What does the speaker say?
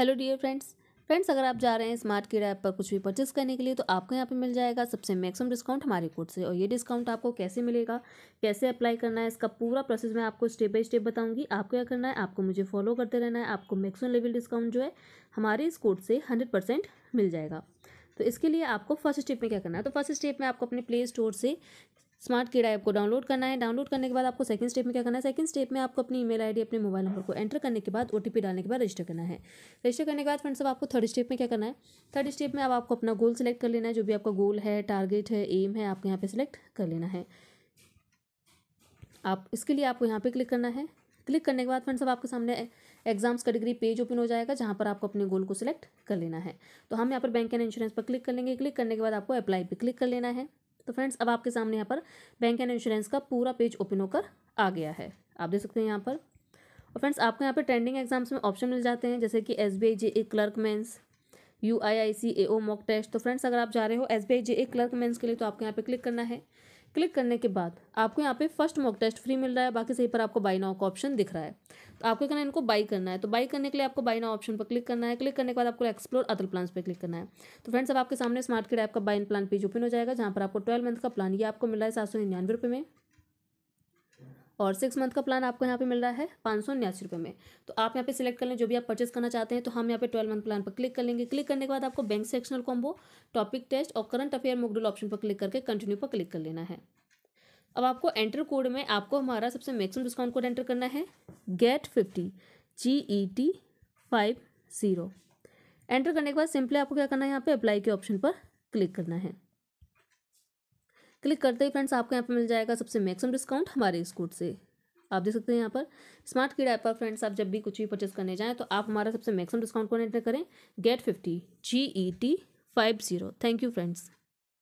hello dear friends friends अगर आप जा रहे हैं स्मार्ट कीड़ा ऐप पर कुछ भी परचेस करने के लिए तो आपको यहाँ पे मिल जाएगा सबसे मैक्सिमम डिस्काउंट हमारे कोड से और ये डिस्काउंट आपको कैसे मिलेगा कैसे अप्लाई करना है इसका पूरा प्रोसेस मैं आपको स्टेप बाय स्टेप बताऊंगी आपको क्या करना है आपको मुझे फॉलो करते रहना है आपको मैक्सिमम लेवल डिस्काउंट जो है हमारे इस कोड से हंड्रेड मिल जाएगा तो इसके लिए आपको फर्स्ट स्टेप में क्या करना है तो फर्स्ट स्टेप में आपको अपने प्ले स्टोर से स्मार्ट कीड़ा ऐप को डाउनलोड करना है डाउनलोड करने के बाद आपको सेकंड स्टेप में क्या करना है सेकंड स्टेप में आपको अपनी ईमेल आईडी अपने मोबाइल नंबर को एंटर करने के बाद ओटीपी डालने के बाद रजिस्टर करना है रजिस्टर करने के बाद फ्रेंड्स अब आपको थर्ड स्टेप में क्या करना है थर्ड स्टेप में अब आपको अपना गोल सेलेक्ट कर लेना है जो भी आपका गोल है टारगेट है एम है आपको यहाँ पर सिलेक्ट कर लेना है आप इसके लिए आपको यहाँ पर क्लिक करना है क्लिक करने के बाद फ्रेंड्स अब आपके सामने एग्जाम्स कैटेगरी पेज ओपन हो जाएगा जहाँ पर आपको अपने गोल को सिलेक्ट कर लेना है तो हम यहाँ पर बैंक एंड इंश्योरेंस पर क्लिक कर लेंगे क्लिक करने के बाद आपको अप्लाई पर क्लिक कर लेना है तो फ्रेंड्स अब आपके सामने यहाँ पर बैंक एंड इंश्योरेंस का पूरा पेज ओपन होकर आ गया है आप देख सकते हैं यहाँ पर और फ्रेंड्स आपको यहाँ पर ट्रेंडिंग एग्जाम्स में ऑप्शन मिल जाते हैं जैसे कि S B I J A clerk mains U I I C A O mock test तो फ्रेंड्स अगर आप जा रहे हो S B I J A clerk mains के लिए तो आपको यहाँ पर क्लिक करना है क्लिक करने के बाद आपको यहाँ पे फर्स्ट मॉक टेस्ट फ्री मिल रहा है बाकी सही पर आपको बाई नाउ का ऑप्शन दिख रहा है तो आपको कहना इनको बाई करना है तो बाई करने के लिए आपको बाई नाउ ऑप्शन पर क्लिक करना है क्लिक करने के बाद आपको एक्सप्लोर अदर प्लान्स पर क्लिक करना है तो फ्रेंड्स अब आपके सामने स्मार्ट किड ऐप का बाइन प्लान पेज ओपन हो जाएगा जहाँ पर आपको ट्वेल्व मंथ का प्लान ये आपको मिल रहा है सात सौ निन्यानवे रुपये में और सिक्स मंथ का प्लान आपको यहाँ पे मिल रहा है पाँच सौ उन्यासी रुपये में तो आप यहाँ पे सिलेक्ट कर लें जो भी आप परचेस करना चाहते हैं तो हम यहाँ पे ट्वेल्व मंथ प्लान पर क्लिक कर लेंगे क्लिक करने के बाद आपको bank sectional combo topic test और करंट अफेयर मॉड्यूल ऑप्शन पर क्लिक करके कंटिन्यू पर क्लिक कर लेना है अब आपको एंटर कोड में आपको हमारा सबसे मैक्सिमम डिस्काउंट कोड एंटर करना है get fifty G E T five zero enter करने के बाद सिंपली आपको क्या करना है यहाँ पे अप्लाई के ऑप्शन पर क्लिक करना है क्लिक करते ही फ्रेंड्स आपको यहाँ पर मिल जाएगा सबसे मैक्सिमम डिस्काउंट हमारे इस कोड से आप देख सकते हैं यहाँ पर स्मार्ट कीड ऐप पर फ्रेंड्स आप जब भी कुछ भी परचेज करने जाएँ तो आप हमारा सबसे मैक्सिमम डिस्काउंट कोड एंटर करें get fifty G E T five zero thank you friends